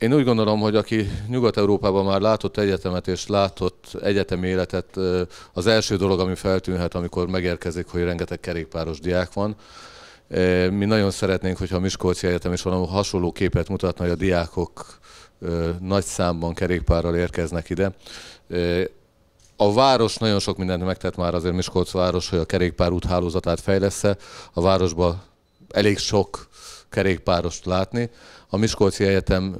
Én úgy gondolom, hogy aki Nyugat-Európában már látott egyetemet és látott egyetemi életet, az első dolog, ami feltűnhet, amikor megérkezik, hogy rengeteg kerékpáros diák van. Mi nagyon szeretnénk, hogyha a Miskolci Egyetem is valami hasonló képet mutatna, hogy a diákok nagy számban kerékpárral érkeznek ide. A város nagyon sok mindent megtett már azért Miskolc város, hogy a kerékpárút hálózatát fejlesz A városban elég sok kerékpárost látni. A Miskolci Egyetem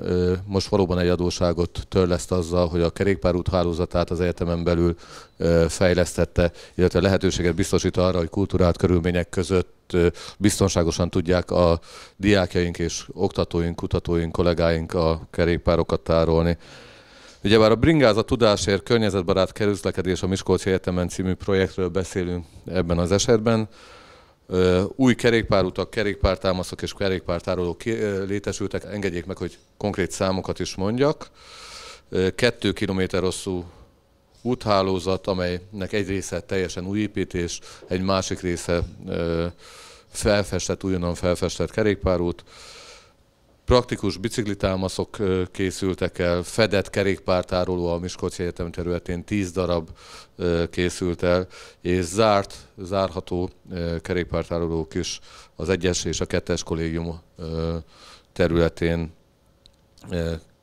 most valóban egy adóságot törleszt azzal, hogy a kerékpárút hálózatát az egyetemen belül fejlesztette, illetve lehetőséget biztosít arra, hogy kultúrát körülmények között biztonságosan tudják a diákjaink és oktatóink, kutatóink, kollégáink a kerékpárokat tárolni. Ugyebár a Bringázat Tudásért Környezetbarát Kerüzlekedés a Miskolci Egyetemen című projektről beszélünk ebben az esetben, új kerékpárutak, kerékpártámaszok és kerékpártárolók létesültek. Engedjék meg, hogy konkrét számokat is mondjak. Kettő kilométer hosszú úthálózat, amelynek egy része teljesen új építés, egy másik része felfestett, újonnan felfestett kerékpárút praktikus biciklitámaszok készültek el, fedett kerékpártároló a Miskolci Egyetem területén 10 darab készült el, és zárt, zárható kerékpártárolók is az egyes és a kettes kollégium területén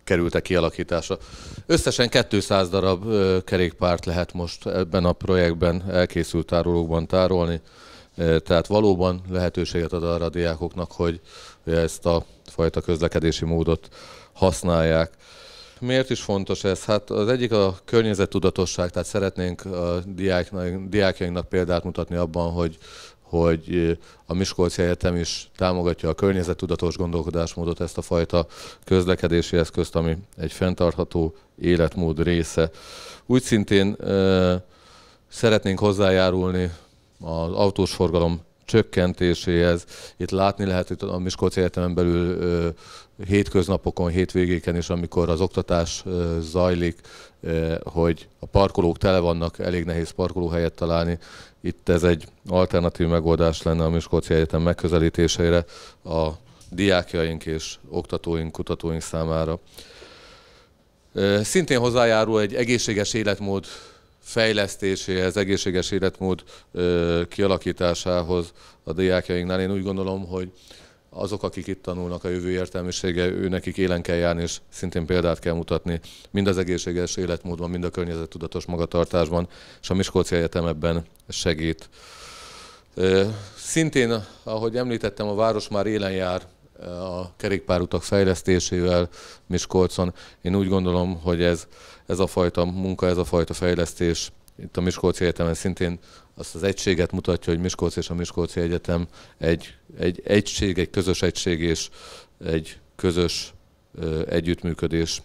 kerültek kialakításra. Összesen 200 darab kerékpárt lehet most ebben a projektben elkészült tárolókban tárolni. Tehát valóban lehetőséget ad arra a diákoknak, hogy ezt a fajta közlekedési módot használják. Miért is fontos ez? Hát az egyik a környezettudatosság, tehát szeretnénk a diákjainknak példát mutatni abban, hogy hogy a Miskolci Egyetem is támogatja a környezettudatos gondolkodásmódot, ezt a fajta közlekedési eszközt, ami egy fenntartható életmód része. Úgy szintén e, szeretnénk hozzájárulni az autós forgalom csökkentéséhez. Itt látni lehet hogy a Miskolci Egyetemen belül hétköznapokon, hétvégéken is, amikor az oktatás zajlik, hogy a parkolók tele vannak, elég nehéz parkolóhelyet találni. Itt ez egy alternatív megoldás lenne a Miskolci Egyetem megközelítésére a diákjaink és oktatóink, kutatóink számára. Szintén hozzájárul egy egészséges életmód fejlesztéséhez, egészséges életmód kialakításához a diákjainknál. Én úgy gondolom, hogy azok, akik itt tanulnak a jövő értelmisége, ő nekik élen kell járni, és szintén példát kell mutatni, mind az egészséges életmódban, mind a környezettudatos magatartásban, és a Miskolci Egyetem ebben segít. Szintén, ahogy említettem, a város már élen jár a kerékpárutak fejlesztésével Miskolcon. Én úgy gondolom, hogy ez, ez a fajta munka, ez a fajta fejlesztés itt a Miskolci Egyetemen szintén azt az egységet mutatja, hogy Miskolc és a Miskolci Egyetem egy, egy egység, egy közös egység és egy közös együttműködés